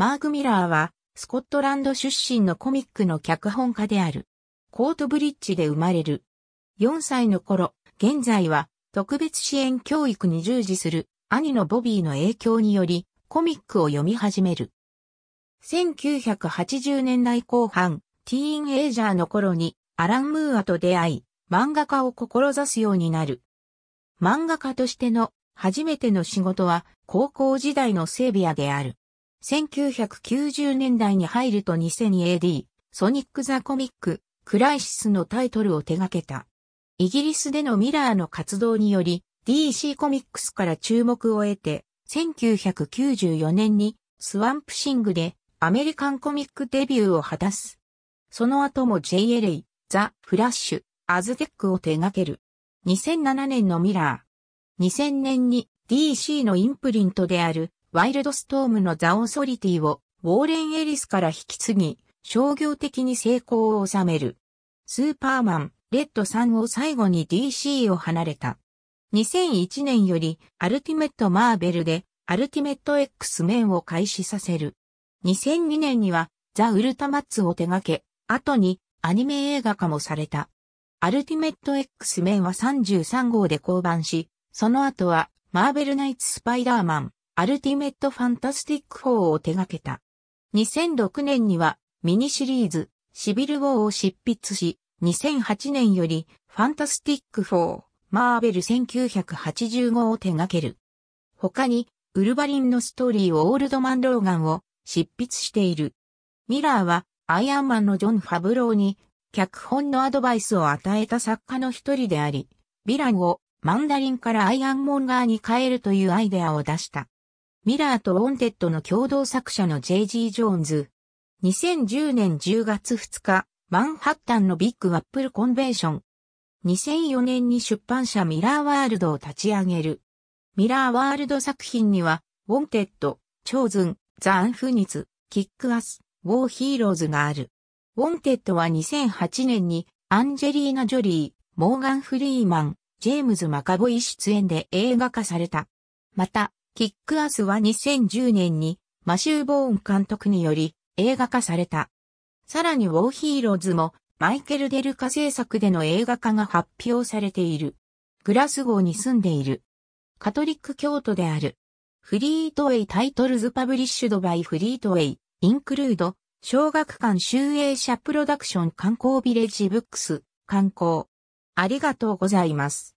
マーク・ミラーは、スコットランド出身のコミックの脚本家である。コートブリッジで生まれる。4歳の頃、現在は特別支援教育に従事する兄のボビーの影響によりコミックを読み始める。1980年代後半、ティーンエイジャーの頃にアラン・ムーアと出会い、漫画家を志すようになる。漫画家としての初めての仕事は高校時代のセービアである。1990年代に入ると2 0 0 0 a d ソニック・ザ・コミック、クライシスのタイトルを手掛けた。イギリスでのミラーの活動により、DC コミックスから注目を得て、1994年にスワンプシングでアメリカンコミックデビューを果たす。その後も J.L.A., ザ・フラッシュ、アズテックを手掛ける。2007年のミラー。2000年に DC のインプリントであるワイルドストームのザ・オーソリティをウォーレン・エリスから引き継ぎ、商業的に成功を収める。スーパーマン、レッド3を最後に DC を離れた。2001年よりアルティメット・マーベルでアルティメット X メンを開始させる。2002年にはザ・ウルタマッツを手掛け、後にアニメ映画化もされた。アルティメット X メンは33号で降板し、その後はマーベルナイツ・スパイダーマン、アルティメット・ファンタスティック4を手掛けた。2006年にはミニシリーズ、シビル・ウォーを執筆し、2008年よりファンタスティック4、マーベル1985を手掛ける。他に、ウルヴァリンのストーリーをオールドマン・ローガンを執筆している。ミラーは、アイアンマンのジョン・ファブローに、脚本のアドバイスを与えた作家の一人であり、ヴィランをマンダリンからアイアンモンガーに変えるというアイデアを出した。ミラーとウォンテッドの共同作者の J.G. ジョーンズ。2010年10月2日、マンハッタンのビッグアップルコンベンション。2004年に出版社ミラーワールドを立ち上げる。ミラーワールド作品には、ウォンテッド、チョーズン、ザ・アンフニツ、キックアス、ウォーヒーローズがある。ウォンテッドは2008年に、アンジェリーナ・ジョリー、モーガン・フリーマン、ジェームズ・マカボイ出演で映画化された。また、キックアスは2010年にマシュー・ボーン監督により映画化された。さらにウォーヒーローズもマイケル・デルカ制作での映画化が発表されている。グラスゴーに住んでいる。カトリック教徒である。フリートウェイタイトルズパブリッシュドバイフリートウェイ、インクルード、小学館集英社プロダクション観光ビレッジブックス、観光。ありがとうございます。